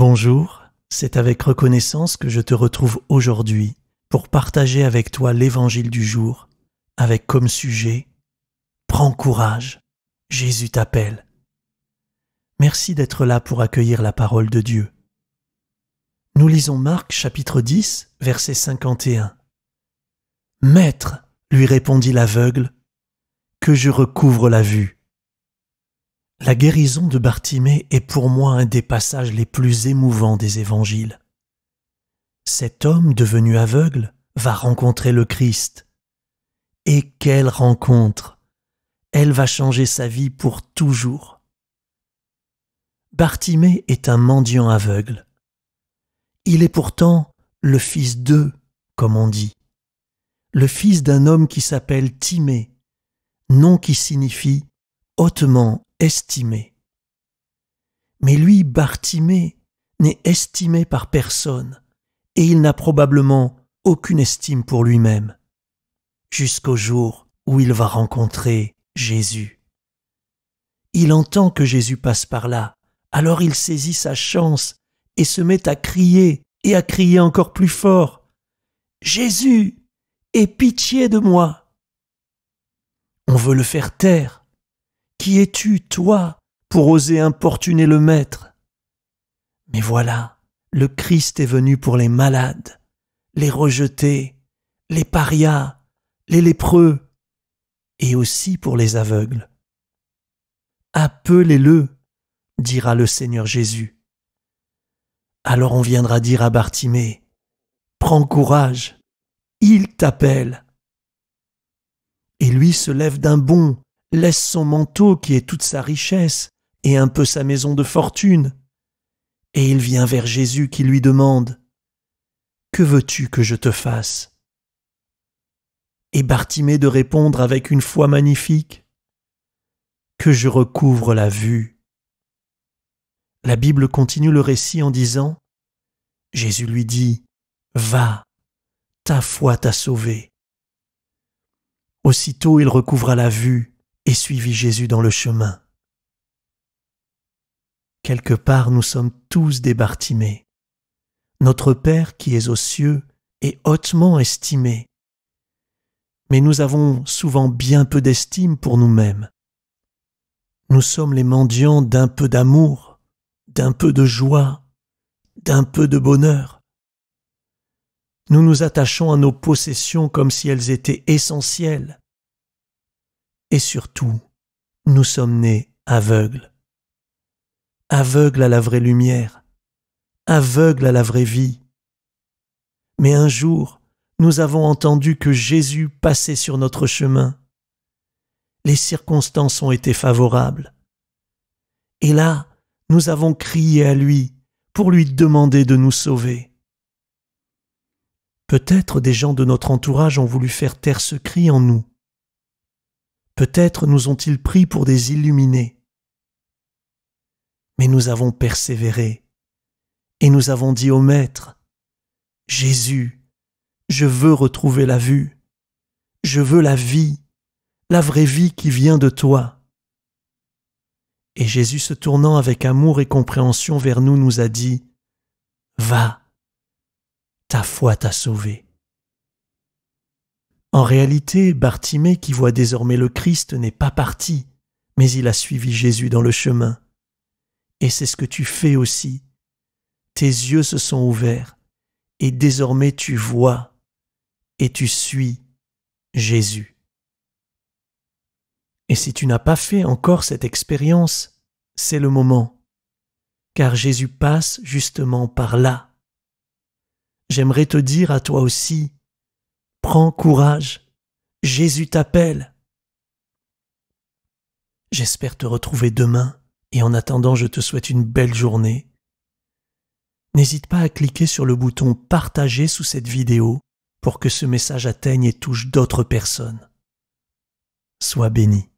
Bonjour, c'est avec reconnaissance que je te retrouve aujourd'hui pour partager avec toi l'évangile du jour, avec comme sujet Prends courage, Jésus t'appelle. Merci d'être là pour accueillir la parole de Dieu. Nous lisons Marc chapitre 10, verset 51. Maître, lui répondit l'aveugle, que je recouvre la vue. La guérison de Bartimée est pour moi un des passages les plus émouvants des évangiles. Cet homme devenu aveugle va rencontrer le Christ. Et quelle rencontre Elle va changer sa vie pour toujours. Bartimée est un mendiant aveugle. Il est pourtant le fils d'eux, comme on dit, le fils d'un homme qui s'appelle Timée, nom qui signifie hautement estimé. Mais lui, Bartimée, n'est estimé par personne, et il n'a probablement aucune estime pour lui-même, jusqu'au jour où il va rencontrer Jésus. Il entend que Jésus passe par là, alors il saisit sa chance et se met à crier, et à crier encore plus fort. Jésus, aie pitié de moi. On veut le faire taire, qui es-tu, toi, pour oser importuner le Maître Mais voilà, le Christ est venu pour les malades, les rejetés, les parias, les lépreux, et aussi pour les aveugles. Appelez-le, dira le Seigneur Jésus. Alors on viendra dire à Bartimée, Prends courage, il t'appelle. Et lui se lève d'un bond, laisse son manteau qui est toute sa richesse et un peu sa maison de fortune. Et il vient vers Jésus qui lui demande Que veux-tu que je te fasse Et Bartimée de répondre avec une foi magnifique Que je recouvre la vue. La Bible continue le récit en disant Jésus lui dit Va, ta foi t'a sauvé. Aussitôt il recouvra la vue et suivi Jésus dans le chemin. Quelque part nous sommes tous des Notre Père qui est aux cieux est hautement estimé. Mais nous avons souvent bien peu d'estime pour nous-mêmes. Nous sommes les mendiants d'un peu d'amour, d'un peu de joie, d'un peu de bonheur. Nous nous attachons à nos possessions comme si elles étaient essentielles et surtout, nous sommes nés aveugles. Aveugles à la vraie lumière, aveugles à la vraie vie. Mais un jour, nous avons entendu que Jésus passait sur notre chemin. Les circonstances ont été favorables. Et là, nous avons crié à lui pour lui demander de nous sauver. Peut-être des gens de notre entourage ont voulu faire taire ce cri en nous Peut-être nous ont-ils pris pour des illuminés. Mais nous avons persévéré et nous avons dit au Maître, Jésus, je veux retrouver la vue, je veux la vie, la vraie vie qui vient de toi. Et Jésus se tournant avec amour et compréhension vers nous nous a dit, Va, ta foi t'a sauvé. En réalité, Bartimée, qui voit désormais le Christ, n'est pas parti, mais il a suivi Jésus dans le chemin. Et c'est ce que tu fais aussi. Tes yeux se sont ouverts, et désormais tu vois, et tu suis Jésus. Et si tu n'as pas fait encore cette expérience, c'est le moment, car Jésus passe justement par là. J'aimerais te dire à toi aussi, Prends courage, Jésus t'appelle. J'espère te retrouver demain et en attendant je te souhaite une belle journée. N'hésite pas à cliquer sur le bouton Partager sous cette vidéo pour que ce message atteigne et touche d'autres personnes. Sois béni.